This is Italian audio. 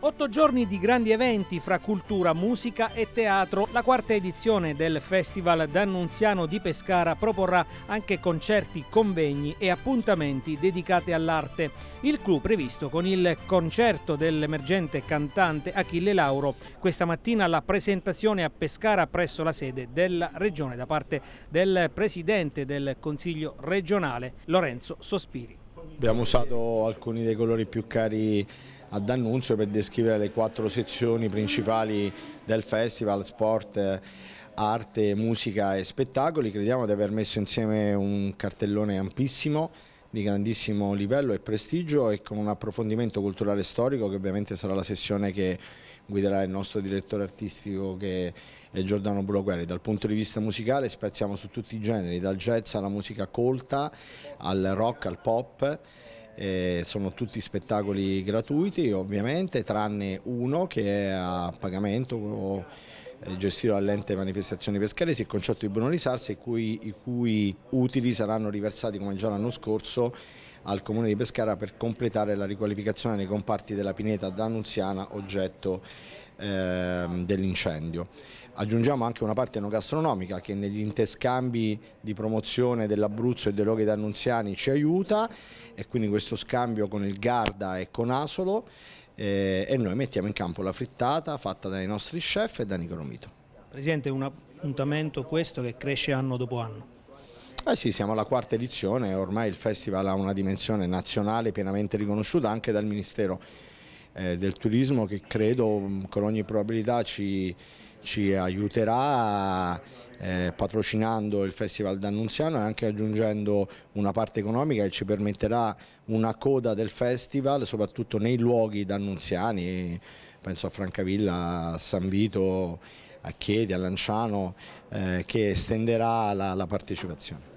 Otto giorni di grandi eventi fra cultura, musica e teatro. La quarta edizione del Festival D'Annunziano di Pescara proporrà anche concerti, convegni e appuntamenti dedicati all'arte. Il clou previsto con il concerto dell'emergente cantante Achille Lauro. Questa mattina la presentazione a Pescara presso la sede della Regione da parte del Presidente del Consiglio regionale, Lorenzo Sospiri. Abbiamo usato alcuni dei colori più cari ad annunzio per descrivere le quattro sezioni principali del festival, sport, arte, musica e spettacoli. Crediamo di aver messo insieme un cartellone ampissimo di grandissimo livello e prestigio e con un approfondimento culturale e storico che ovviamente sarà la sessione che guiderà il nostro direttore artistico che è Giordano Buloguerri. Dal punto di vista musicale spaziamo su tutti i generi, dal jazz alla musica colta, al rock, al pop eh, sono tutti spettacoli gratuiti ovviamente, tranne uno che è a pagamento eh, gestito dall'ente manifestazioni pescaresi, il concetto di Buonorisarsi, i, i cui utili saranno riversati come già l'anno scorso al Comune di Pescara per completare la riqualificazione nei comparti della pineta d'Annunziana oggetto ehm, dell'incendio. Aggiungiamo anche una parte non gastronomica che negli interscambi di promozione dell'Abruzzo e dei luoghi d'Annunziani ci aiuta e quindi questo scambio con il Garda e con Asolo eh, e noi mettiamo in campo la frittata fatta dai nostri chef e da Nicolomito. Presidente, un appuntamento questo che cresce anno dopo anno. Ah sì, siamo alla quarta edizione, ormai il festival ha una dimensione nazionale pienamente riconosciuta anche dal Ministero eh, del Turismo che credo mm, con ogni probabilità ci, ci aiuterà eh, patrocinando il Festival d'Annunziano e anche aggiungendo una parte economica che ci permetterà una coda del festival soprattutto nei luoghi d'Annunziani, penso a Francavilla, a San Vito, a Chiedi, a Lanciano, eh, che estenderà la, la partecipazione.